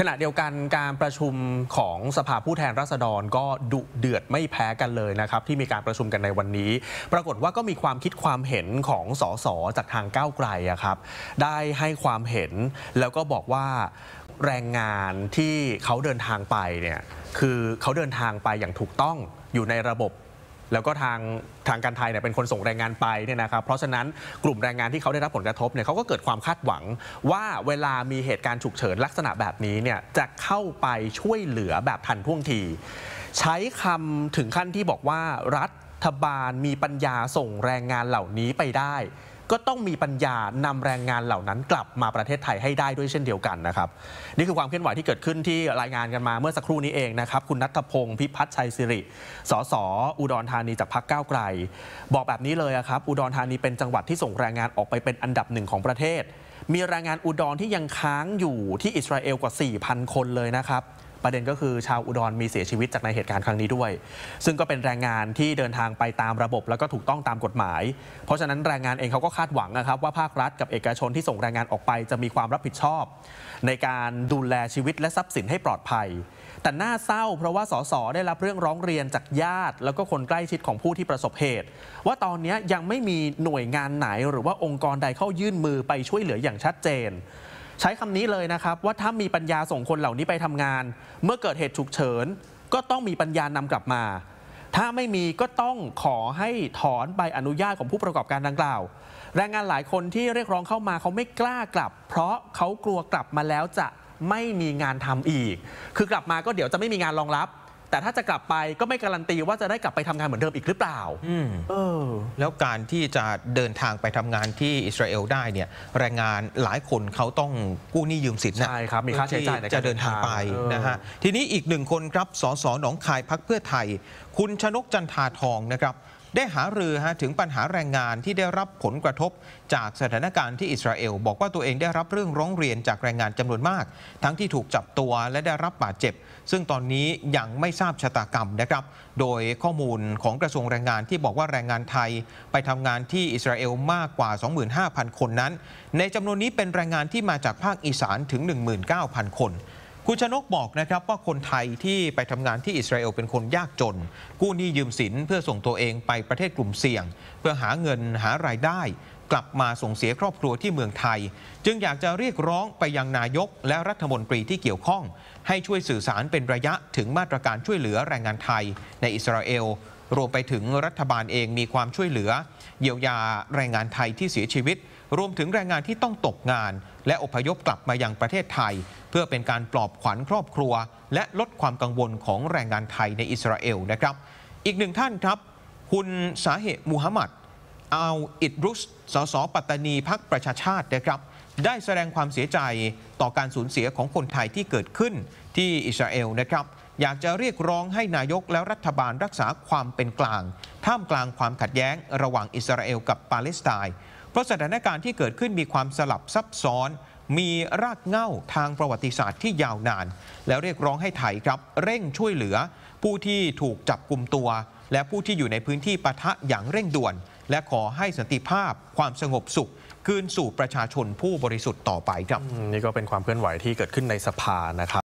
ขณะเดียวกันการประชุมของสภาผู้แทนราษฎรก็ดุเดือดไม่แพ้กันเลยนะครับ ที่มีการประชุมกันในวันนี้ ปรากฏว่าก็มีความคิดความเห็นของสสจากทางก้าวไกลครับ ได้ให้ความเห็นแล้วก็บอกว่าแรงงานที่เขาเดินทางไปเนี่ยคือเขาเดินทางไปอย่างถูกต้องอยู่ในระบบแล้วก็ทางทางการไทยเนี่ยเป็นคนส่งแรงงานไปเนี่ยนะครับ เพราะฉะนั้นกลุ่มแรงงานที่เขาได้รับผลกระทบเนี่ยเขาก็เกิดความคาดหวังว่าเวลามีเหตุการณ์ฉุกเฉินลักษณะแบบนี้เนี่ยจะเข้าไปช่วยเหลือแบบทันท่วงทีใช้คำถึงขั้นที่บอกว่ารัฐบาลมีปัญญาส่งแรงงานเหล่านี้ไปได้ก็ต้องมีปัญญานำแรงงานเหล่านั้นกลับมาประเทศไทยให้ได้ด้วยเช่นเดียวกันนะครับ นี่คือความเคลื่อนไหวที่เกิดขึ้นที่รายงานกันมาเมื่อสักครู่นี้เองนะครับ คุณนัทพงศ์พิพัฒน์ชัยสิริสสอุดรธานีจากพรรคก้าวไกล บอกแบบนี้เลยครับ อุดรธานีเป็นจังหวัดที่ส่งแรงงานออกไปเป็นอันดับหนึ่งของประเทศ มีแรงงานอุดรที่ยังค้างอยู่ที่อิสราเอลกว่า4,000คนเลยนะครับประเด็นก็คือชาวอุดรมีเสียชีวิตจากในเหตุการณ์ครั้งนี้ด้วย ซึ่งก็เป็นแรงงานที่เดินทางไปตามระบบแล้วก็ถูกต้องตามกฎหมาย เพราะฉะนั้นแรงงานเองเขาก็คาดหวังนะครับ ว่าภาครัฐกับเอกชนที่ส่งแรงงานออกไป จะมีความรับผิดชอบในการดูแลชีวิตและทรัพย์สินให้ปลอดภัย แต่น่าเศร้าเพราะว่าสสได้รับเรื่องร้องเรียนจากญาติ แล้วก็คนใกล้ชิดของผู้ที่ประสบเหตุ ว่าตอนนี้ยังไม่มีหน่วยงานไหน หรือว่าองค์กรใดเข้ายื่นมือไปช่วยเหลืออย่างชัดเจนใช้คำนี้เลยนะครับว่าถ้ามีปัญญาส่งคนเหล่านี้ไปทำงาน เมื่อเกิดเหตุฉุกเฉินก็ต้องมีปัญญานำกลับมา ถ้าไม่มีก็ต้องขอให้ถอนใบอนุญาตของผู้ประกอบการดังกล่าว แรงงานหลายคนที่เรียกร้องเข้ามาเขาไม่กล้ากลับ เพราะเขากลัวกลับมาแล้วจะไม่มีงานทำอีก คือกลับมาก็เดี๋ยวจะไม่มีงานรองรับแต่ถ้าจะกลับไปก็ไม่การันตีว่าจะได้กลับไปทำงานเหมือนเดิมอีกหรือเปล่าออแล้วการที่จะเดินทางไปทำงานที่อิสราเอลได้เนี่ย แรงงานหลายคนเขาต้องกู้หนี้ยืมสินนะใช่ครับมีค่าใช้จ่ายจะเดินทางไปนะฮะ ทีนี้อีกหนึ่งคนครับสสหนองคายพักเพื่อไทย คุณชนกจันทาทองนะครับได้หารือฮะถึงปัญหาแรงงานที่ได้รับผลกระทบจากสถานการณ์ที่อิสราเอลบอกว่าตัวเองได้รับเรื่องร้องเรียนจากแรงงานจำนวนมาก ทั้งที่ถูกจับตัวและได้รับบาดเจ็บ ซึ่งตอนนี้ยังไม่ทราบชะตากรรมนะครับ โดยข้อมูลของกระทรวงแรงงานที่บอกว่าแรงงานไทย ไปทำงานที่อิสราเอลมากกว่า 25,000 คนนั้นในจำนวนนี้เป็นแรงงานที่มาจากภาคอีสานถึง19,000คนคุณชนกบอกนะครับว่าคนไทยที่ไปทำงานที่อิสราเอลเป็นคนยากจน กู้หนี้ยืมสินเพื่อส่งตัวเองไปประเทศกลุ่มเสี่ยง เพื่อหาเงินหารายได้ กลับมาส่งเสียครอบครัวที่เมืองไทย จึงอยากจะเรียกร้องไปยังนายก และรัฐมนตรีที่เกี่ยวข้อง ให้ช่วยสื่อสารเป็นระยะถึงมาตรการช่วยเหลือแรงงานไทยในอิสราเอลรวมไปถึงรัฐบาลเองมีความช่วยเหลือเยียวยาแรงงานไทยที่เสียชีวิต รวมถึงแรงงานที่ต้องตกงาน และอพยพกลับมายังประเทศไทย เพื่อเป็นการปลอบขวัญครอบครัว และลดความกังวลของแรงงานไทยในอิสราเอลนะครับ อีกหนึ่งท่านครับ คุณสาเหมูฮัมหมัดอาอิดรุสสสปัตตานีพักประชาชาตินะครับ ได้แสดงความเสียใจต่อการสูญเสียของคนไทยที่เกิดขึ้นที่อิสราเอลนะครับอยากจะเรียกร้องให้นายกและรัฐบาลรักษาความเป็นกลาง ท่ามกลางความขัดแย้งระหว่างอิสราเอลกับปาเลสไตน์เพราะสถานการณ์ที่เกิดขึ้นมีความสลับซับซ้อน มีรากเหง้าทางประวัติศาสตร์ที่ยาวนาน แล้วเรียกร้องให้ไทยครับเร่งช่วยเหลือ ผู้ที่ถูกจับกลุ่มตัว และผู้ที่อยู่ในพื้นที่ปะทะอย่างเร่งด่วน และขอให้สันติภาพ ความสงบสุขคืนสู่ประชาชนผู้บริสุทธิ์ต่อไปครับนี่ก็เป็นความเคลื่อนไหวที่เกิดขึ้นในสภานะครับ